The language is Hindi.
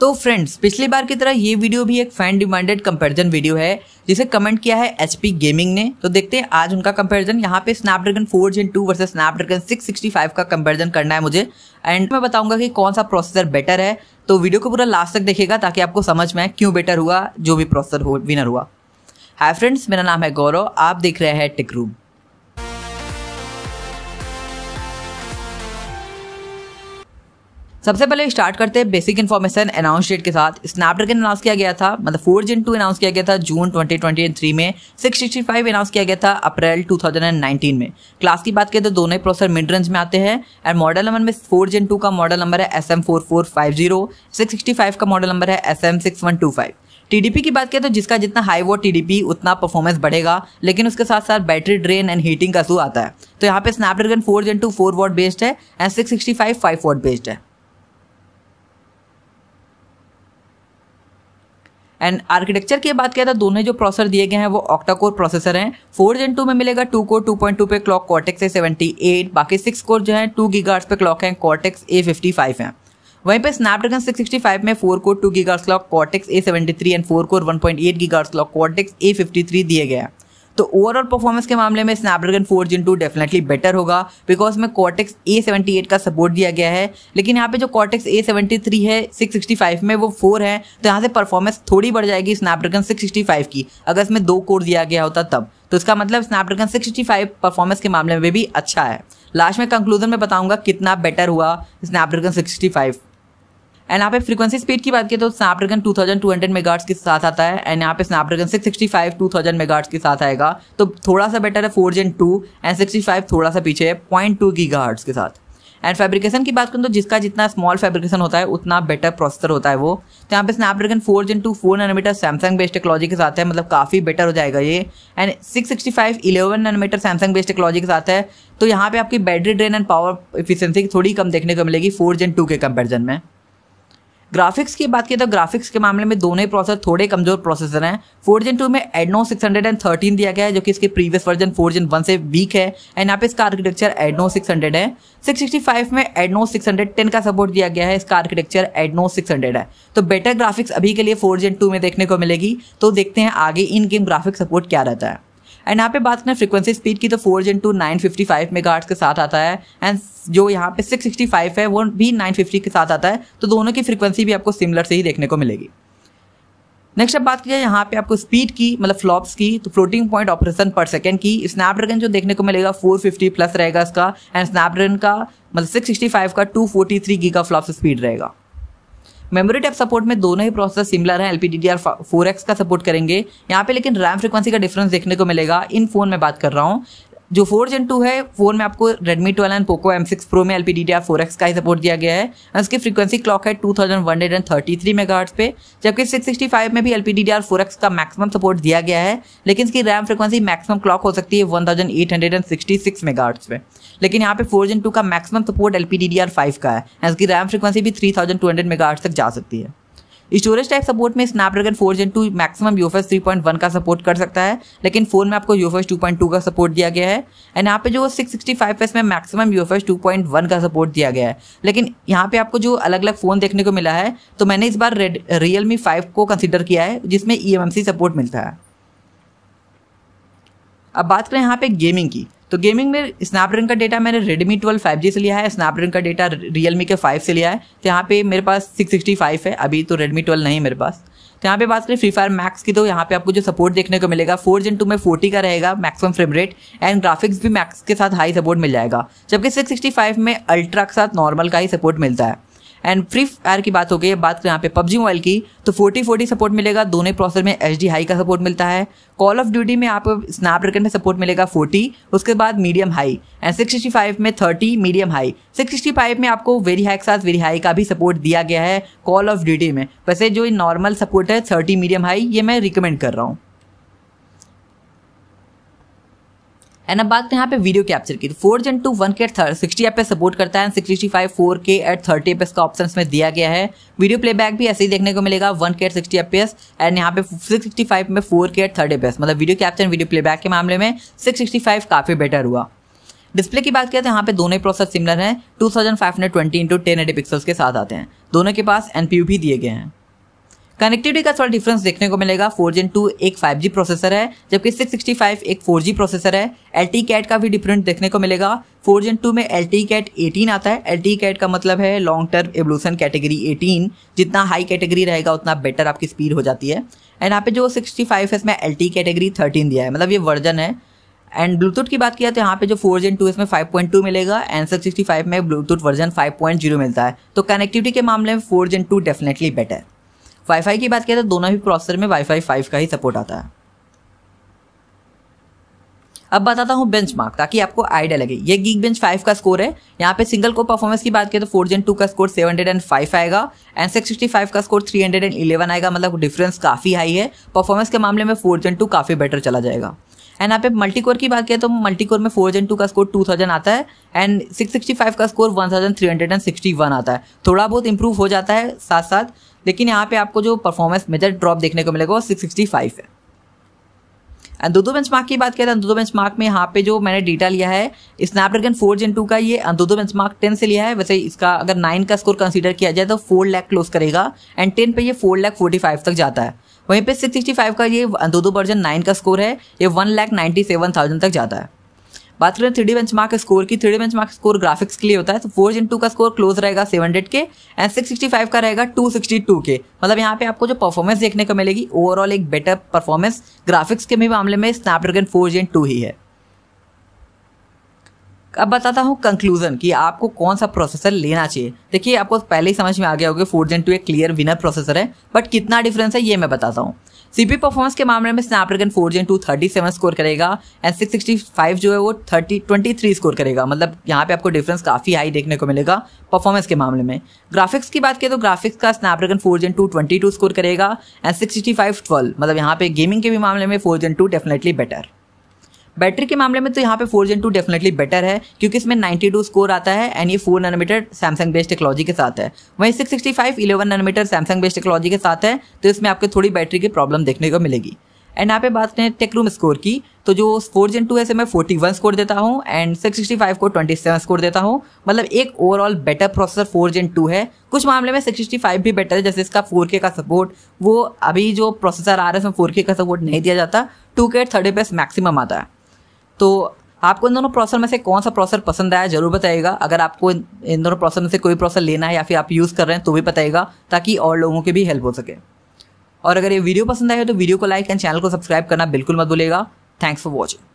तो फ्रेंड्स पिछली बार की तरह ये वीडियो भी एक फैन डिमांडेड कंपैरिजन वीडियो है जिसे कमेंट किया है एच गेमिंग ने तो देखते हैं आज उनका कंपैरिजन यहाँ पे Snapdragon four gen two versus Snapdragon six sixty five का कंपैरिजन करना है मुझे एंड मैं बताऊंगा कि कौन सा प्रोसेसर बेटर है तो वीडियो को पूरा लास्ट तक देखेगा ताकि आपको समझ में क्यों बेटर हुआ जो भी प्रोसेसर हो विनर हुआ हाय फ्रेंड्स मेरा नाम है गौरव आप देख रहे हैं टिक रूम सबसे पहले स्टार्ट करते हैं बेसिक इन्फॉर्मेशन अनाउंस डेट के साथ स्नैपड्रैगन अनाउंस किया गया था मतलब फोर जिन टू अनाउंस किया गया था जून 2023 में 665 अनाउंस किया गया था अप्रैल 2019 में क्लास की बात करें तो दोनों प्रोसेसर मिड रेंज में आते हैं एंड मॉडल नंबर में फोर जिन टू का मॉडल नंबर है S M four four five zero six sixty five का मॉडल नंबर है S M six one two five TDP की बात करें तो जिसका जितना हाई वो टीडीपी उतना परफॉर्मेंस बढ़ेगा लेकिन उसके साथ साथ बैटरी ड्रेन एंड हीटिंग का सू आता है तो यहाँ पे Snapdragon four gen two four watt based है and six sixty five five watt based है एंड आर्किटेक्चर की बात किया था दोनों जो प्रोसेसर दिए गए हैं वो ऑक्टा कोर प्रोसेसर हैं फोर जेन टू में मिलेगा two core two point two पे clock Cortex A seventy eight बाकी सिक्स कोर जो है टू गीगार्स पे क्लॉक है कॉटेक्स ए फिफ्टी फाइव है वहीं पे स्नैपड्रैगन फाइव में four core two gigahertz clock Cortex three and four core one point गी गीगार्स क्लॉक कॉटेक्स थ्री दिए गए हैं तो ओवरऑल परफॉर्मेंस के मामले में Snapdragon four gen two definitely better होगा बिकॉज में कॉटेक्स ए सेवेंटी एट का सपोर्ट दिया गया है लेकिन यहाँ पे जो कॉटेक्स ए सेवेंटी थ्री है सिक्स सिक्सटी फाइव में वो फोर है तो यहाँ से परफॉर्मेंस थोड़ी बढ़ जाएगी स्नैपड्रैगन सिक्स सिक्सटी फाइव की अगर इसमें दो कोर दिया गया होता तब तो इसका मतलब Snapdragon six sixty five performance के मामले में भी अच्छा है लास्ट में कंक्लूजन में बताऊंगा कितना बेटर हुआ स्नैपड्रैगन सिक्सटी फाइव एंड यहाँ पे फ्रीक्वेंसी स्पीड की बात की तो स्नैपड्रैगन 2200 मेगाट्स के साथ आता है एंड यहाँ पे स्नैपड्रैगन 665 2000 मेगाट्स के साथ आएगा तो थोड़ा सा बेटर है फोर जेन टू एंड 65 थोड़ा सा पीछे है पॉइंट टू गीगाहर्ट्स के साथ एंड फैब्रिकेशन की बात करूँ तो जिसका जितना स्मॉल फैब्रिकेशन होता है उतना बेटर प्रोसेसर होता है वो तो यहाँ पे Snapdragon four gen two four nanometre Samsung based technology के साथ है मतलब काफ़ी बेटर हो जाएगा ये and six sixty five eleven nanometre Samsung based technology के साथ है तो यहाँ पे आपकी battery drain and power efficiency थोड़ी कम देखने को मिलेगी फोर जेन टू के कंपेरिजन में ग्राफिक्स की बात की तो ग्राफिक्स के मामले में दोनों ही प्रोसेसर थोड़े कमजोर प्रोसेसर हैं फोर जन टू में Adreno six hundred and thirteen दिया गया है जो कि इसके previous version four gen one से वीक है एंड यहाँ पे इसका आर्किटेक्चर एडनो सिक्स हंड्रेड है सिक्स सिक्सटी फाइव में एडनो सिक्स हंड्रेड टेन का सपोर्ट दिया गया है इसका आर्किटेक्चर एडनो सिक्स हंड्रेड है तो बेटर ग्राफिक्स अभी के लिए फोर जन टू में देखने को मिलेगी तो देखते हैं आगे इन गेम ग्राफिक्स सपोर्ट क्या रहता है एंड यहाँ पे बात करें फ्रीक्वेंसी स्पीड की तो four gen two nine fifty five mega के साथ आता है एंड जो यहाँ पे सिक्स सिक्सटी फाइव है वो भी नाइन फिफ्टी के साथ आता है तो दोनों की फ्रीक्वेंसी भी आपको सिमिलर से ही देखने को मिलेगी नेक्स्ट अब बात की जाए यहाँ पे आपको स्पीड की मतलब फ्लॉप्स की तो floating point operation per second की स्नैपड्रैगन जो देखने को मिलेगा 450 प्लस रहेगा इसका एंड स्नैपड्रैगन का मतलब 665 का 243 गीगा फ्लॉप्स स्पीड रहेगा मेमोरी टैप सपोर्ट में दोनों ही प्रोसेस सिमिलर हैं एल पी का सपोर्ट करेंगे यहाँ पे लेकिन रैम फ्रिक्वेंसी का डिफरेंस देखने को मिलेगा इन फोन में बात कर रहा हूँ जो फोर जन टू है फोन में आपको Redmi twelve and Poco M six Pro में L P D D R four X का ही सपोर्ट दिया गया है इसकी फ्रीक्वेंसी क्लॉक है two thousand one hundred and thirty three mega पे जबकि सिक्स सिक्सटी फाइव में भी L P D D R four X का मैक्सिमम सपोर्ट दिया गया है लेकिन इसकी रैम फ्रीक्वेंसी मैक्सिमम क्लॉक हो सकती है one thousand eight hundred and sixty six mega पे लेकिन यहाँ पे फोर जन टू का maximum support L P D D R five का है इसकी रैम फ्रीक्वेंसी भी three thousand two hundred mega तक जा सकती है स्टोरेज टाइप सपोर्ट में Snapdragon four gen two maximum UFS one का सपोर्ट कर सकता है लेकिन फोन में आपको यूएफएस टू का सपोर्ट दिया गया है एंड यहाँ पे जो सिक्स सिक्सटी फाइव एस में मैक्सिमम यूएफएस वन का सपोर्ट दिया गया है लेकिन यहाँ पे आपको जो अलग अलग फ़ोन देखने को मिला है तो मैंने इस बार रेड रियल मी फाइव को कंसिडर किया है जिसमें ई e सपोर्ट मिलता है अब बात करें यहाँ पे गेमिंग की तो गेमिंग में स्नैपड्रैगन का डेटा मैंने रेडमी ट्वेल्व फाइव जी से लिया है स्नैपड्रैगन का डेटा रियलमी के फाइव से लिया है तो यहाँ पे मेरे पास सिक्स सिक्सटी फाइव है अभी तो रेडमी ट्वेल्व नहीं मेरे पास तो यहाँ पे बात करें फ्री फायर मैक्स की तो यहाँ पे आपको जो सपोर्ट देखने को मिलेगा फोर जन टू में फोर्टी का रहेगा maximum frame rate and graphics भी मैक्स के साथ हाई सपोर्ट मिल जाएगा जबकि सिक्स सिक्सटी फाइव में अल्ट्रा के साथ नॉर्मल का ही सपोर्ट मिलता है एंड फ्री फायर की बात हो गई बात करें यहाँ पे पबजी मोबाइल की तो फोर्टी फोर्टी सपोर्ट मिलेगा दोनों प्रोसेसर में एच डी हाई का सपोर्ट मिलता है कॉल ऑफ ड्यूटी में आपको ड्रैगन में सपोर्ट मिलेगा फोर्टी उसके बाद medium high and six sixty five में thirty medium high six sixty five में आपको वेरी हाई के साथ वेरी हाई का भी सपोर्ट दिया गया है कॉल ऑफ ड्यूटी में वैसे जो नॉर्मल सपोर्ट है थर्टी मीडियम हाई ये मैं रिकमेंड कर रहा हूँ एंड अब बात तो यहाँ पे वीडियो कैप्चर की four gen two one K at sixty एप सपोर्ट करता है sixty five four K at thirty एप का ऑप्शन में दिया गया है वीडियो प्लेबैक भी ऐसे ही देखने को मिलेगा one K at sixty S and यहाँ पे सिक्स सिक्सटी फाइव में four K at thirty F मतलब वीडियो कैप्चर वीडियो प्लेबैक के मामले में सिक्स सिक्सटी फाइव काफ़ी बेटर हुआ डिस्प्ले की बात करें तो यहाँ पे दोनों प्रोसेस सिमिलर हैं two thousand five hundred twenty into ten eighty pixels के साथ आते हैं दोनों के पास एन भी दिए गए हैं कनेक्टिविटी का थोड़ा डिफरेंस देखने को मिलेगा फोर जेन टू एक फाइव जी प्रोसेसर है जबकि सिक्स सिक्सटी फाइव एक फोर जी प्रोसेसर है एल टी कैट का भी डिफरेंट देखने को मिलेगा फोर जेन टू में एल टी कैट एटीन आता है एल टी कैट का मतलब है long term evolution category eighteen जितना हाई कैटेगरी रहेगा उतना बेटर आपकी स्पीड हो जाती है एंड यहाँ पे जो सिक्सटी फाइव है इसमें एल टी कैटेगरी थर्टीन दिया है मतलब ये वर्जन है एंड ब्लूटूथ की बात किया तो यहाँ पे जो फोर जेन टू इसमें फाइव पॉइंट टू मिलेगा एंड सिक्सटी फाइव में Bluetooth version five point zero मिलता है तो कनेक्टिविटी के मामले में four gen two definitely better WiFi की बात करें तो दोनों ही प्रोसेसर में वाईफाई फाइव का ही सपोर्ट आता है अब बताता हूँ बेंच मार्क ताकि आपको आइडिया लगे ये गीक बेंच फाइव का स्कोर है यहाँ पे सिंगल कोर परफॉर्मेंस की बात करें तो फोर जेन टू का score seven hundred and five आएगा एंड सिक्स सिक्सटी फाइव का score three hundred and eleven आएगा मतलब डिफरेंस काफ़ी हाई है परफॉर्मेंस के मामले में फोर जेन टू काफ़ी बेटर चला जाएगा एंड यहाँ पे मल्टी कोर की बात करें तो मल्टी कोर में फोर जेन टू का स्कोर टू थाउजेंड आता है एंड सिक्स सिक्सटी फाइव का score one thousand three hundred and sixty one आता है थोड़ा बहुत इंप्रूव हो जाता है साथ साथ लेकिन यहाँ पे आपको जो परफॉर्मेंस मेजर ड्रॉप देखने को मिलेगा वो सिक्स सिक्सटी फाइव है एंड बेंच मार्क की बात करें अंदूदो बेंच मार्क में यहाँ पे जो मैंने डेटा लिया है स्नैपड्रैगन फोर जेन टू का ये अंदूदो बेंच मार्क टेन से लिया है वैसे इसका अगर नाइन का स्कोर कंसिडर किया जाए तो फोर लैख क्लोज करेगा एंड टेन पे ये फोर लैख फोर्टी फाइव तक जाता है वहीं पे सिक्स सिक्सटी फाइव का ये अंदूदो वर्जन नाइन का स्कोर है ये one lakh ninety seven thousand तक जाता है बात करें three D benchmark score की three D benchmark score graphics के लिए होता है तो फोर जिन टू का स्कोर क्लोज रहेगा सेवन हंड्रेड के एंड सिक्स सिक्सटी फाइव का रहेगा टू सिक्सटी टू के मतलब यहाँ पे आपको जो परफॉर्मेंस देखने को मिलेगी ओवरऑल एक बेटर परफॉर्मेंस ग्राफिक्स के भी मामले में स्नैपड्रैगन फोर जिन टू ही है अब बताता हूँ कंक्लूजन कि आपको कौन सा प्रोसेसर लेना चाहिए देखिए आपको पहले ही समझ में आ गया होगा फोर जेन टू एक क्लियर विनर प्रोसेसर है बट कितना डिफरेंस है ये मैं बताता हूँ सीपी परफॉर्मेंस के मामले में Snapdragon four gen two thirty seven score करेगा एंड सिक्स सिक्सटी फाइव जो है वो थर्टी ट्वेंटी थ्री स्कोर करेगा मतलब यहाँ पे आपको डिफरेंस काफ़ी हाई देखने को मिलेगा परफॉर्मेंस के मामले में ग्राफिक्स की बात करें तो ग्राफिक्स का Snapdragon four gen two twenty two score करेगा and six sixty five twelve मतलब यहाँ पे गेमिंग के भी मामले में four gen two definitely better battery के मामले में तो यहाँ पे four gen two definitely better है क्योंकि इसमें 92 स्कोर आता है एंड ये four nanometre Samsung based technology के साथ है वहीं six sixty five eleven nanometre Samsung based technology के साथ है तो इसमें आपको थोड़ी बैटरी की प्रॉब्लम देखने को मिलेगी एंड यहाँ पे बात करें टेक रूम स्कोर की तो जो फोर जेन टू है मैं फोर्टी वन स्कोर देता हूँ एंड सिक्स सिक्सटी फाइव को ट्वेंटी सेवन स्कोर देता हूँ मतलब एक overall better processor four gen two है कुछ मामले में सिक्स सिक्सटी फाइव भी बेटर है जैसे इसका फोर के का सपोर्ट वो अभी जो प्रोसेसर आ रहा है उसमें फोर के का सपोर्ट नहीं दिया जाता टू के थर्टी पे मैक्सिमम आता है तो आपको इन दोनों प्रोसेसर में से कौन सा प्रोसेसर पसंद आया जरूर बताइएगा अगर आपको इन दोनों प्रोसेसर में से कोई प्रोसेसर लेना है या फिर आप यूज़ कर रहे हैं तो भी बताएगा ताकि और लोगों की भी हेल्प हो सके और अगर ये वीडियो पसंद आए तो वीडियो को लाइक एंड चैनल को सब्सक्राइब करना बिल्कुल मत भूलेगा थैंक्स फॉर वॉचिंग